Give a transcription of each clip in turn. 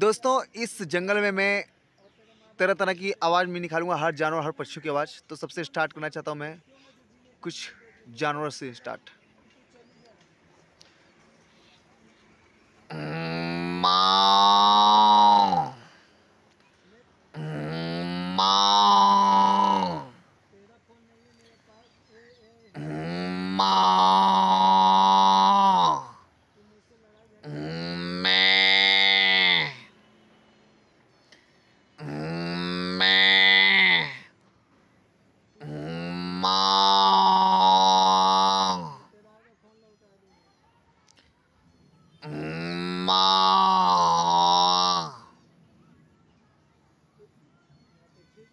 दोस्तों इस जंगल में मैं तरह तरह की आवाज़ में निकालूंगा हर जानवर हर पशु की आवाज़ तो सबसे स्टार्ट करना चाहता हूँ मैं कुछ जानवर से स्टार्ट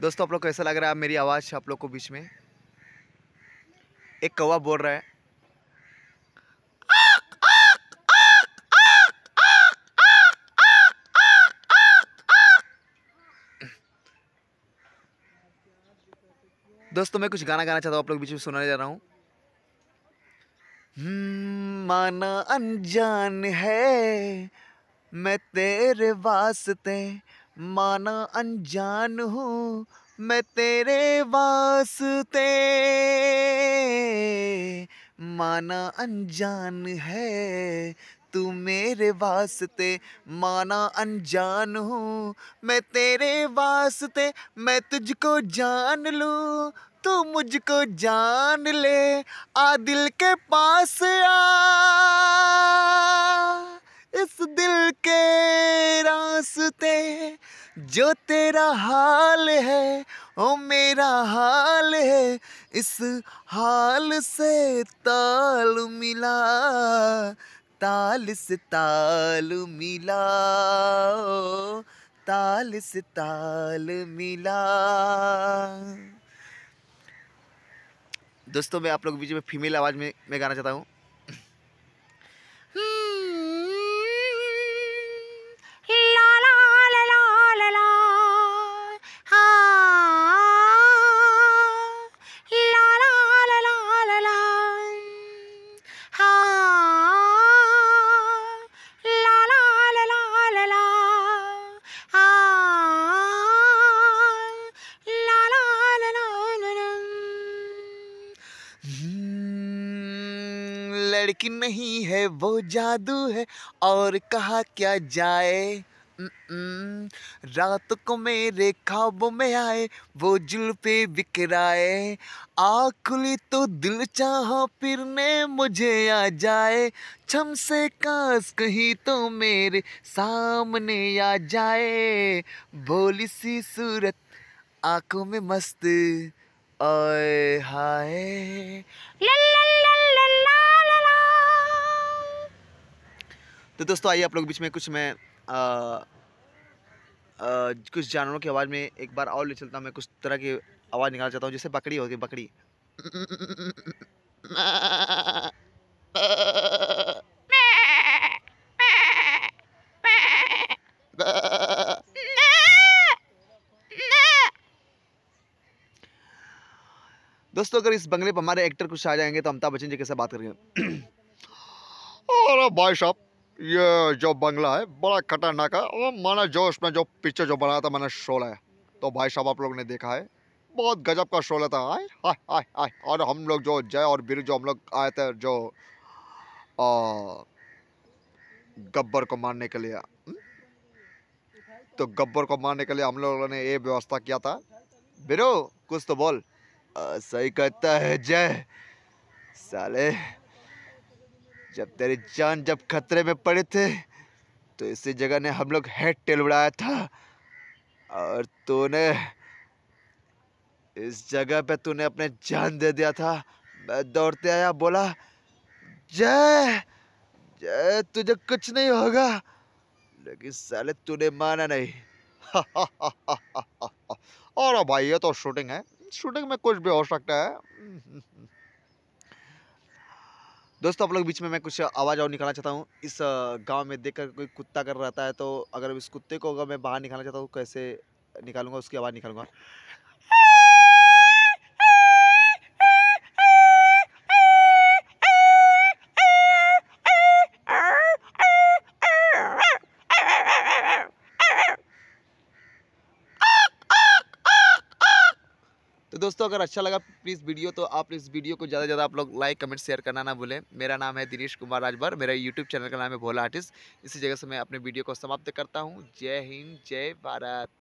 दोस्तों आप लोग को ऐसा लग रहा है मेरी आवाज़ आप लोग को बीच में एक कौवा बोल रहा है दोस्तों मैं कुछ गाना गाना चाहता हूँ आप लोग बीच में सुनाने जा रहा हूँ हम्म, माना अनजान है मैं तेरे वास्ते माना अनजान हूँ मैं तेरे वास्ते माना अनजान है तू मेरे वास्ते माना अनजान हूँ मैं तेरे वास्ते मैं तुझको जान लूँ तू मुझको जान ले आ दिल के पास आ इस दिल के रास्ते जो तेरा हाल है ओ मेरा हाल है इस हाल से ताल मिला ताल से ताल मिला ओ, ताल से ताल मिला दोस्तों मैं आप लोग बीच में फीमेल आवाज़ में मैं गाना चाहता हूँ लड़की नहीं है वो जादू है और कहा क्या जाए रात को मेरे खाब में आए वो जुल्फे बिकराए आ खुली तो दिल चाह फिरने मुझे आ जाए छम से कास कहीं तो मेरे सामने आ जाए भोली सी सूरत आंखों में मस्त आए हाय तो दोस्तों आइए आप लोग बीच में कुछ मैं आ, आ, कुछ जानवरों की आवाज़ में एक बार और ले चलता हूँ मैं कुछ तरह की आवाज़ निकालना चाहता हूँ जैसे बकरी होती है बकरी दोस्तों अगर इस बंगले पर हमारे एक्टर कुछ आ जाएंगे तो अमिताभ बच्चन जी कैसे बात करेंगे और भाई साहब ये जो बंगला है बड़ा खतरनाक है और माना जो उसमें जो पिक्चर जो बनाया था मैंने शोला है तो भाई साहब आप लोग ने देखा है बहुत गजब का शोला था आए हाय हाय हाय और हम लोग जो जय और वीर जो हम लोग आए थे जो गब्बर को मारने के लिए हम्म? तो गब्बर को मारने के लिए हम लोगों ने ये व्यवस्था किया था बीरो कुछ तो बोल आ, सही कहता है जय साले जब तेरी जान जब खतरे में पड़े थे तो इसी जगह ने हम लोग हेड टेल उड़ाया था और तूने इस जगह पे तूने अपने जान दे दिया था मैं दौड़ते आया बोला जय जय तुझे कुछ नहीं होगा लेकिन साले तूने माना नहीं और भाई ये तो शूटिंग है शूटिंग में कुछ भी हो सकता है दोस्तों आप लोग बीच में मैं कुछ आवाज़ और निकालना चाहता हूँ इस गांव में देखकर कोई कुत्ता कर रहता है तो अगर इस कुत्ते को अगर मैं बाहर निकालना चाहता हूँ कैसे निकालूंगा उसकी आवाज़ निकालूंगा अगर अच्छा लगा प्लीज़ वीडियो तो आप इस वीडियो को ज़्यादा से ज़्यादा आप लोग लाइक कमेंट शेयर करना ना भूलें मेरा नाम है दिनेश कुमार राजभर मेरा यूट्यूब चैनल का नाम है भोला आर्टिस्ट इसी जगह से मैं अपने वीडियो को समाप्त करता हूँ जय हिंद जय भारत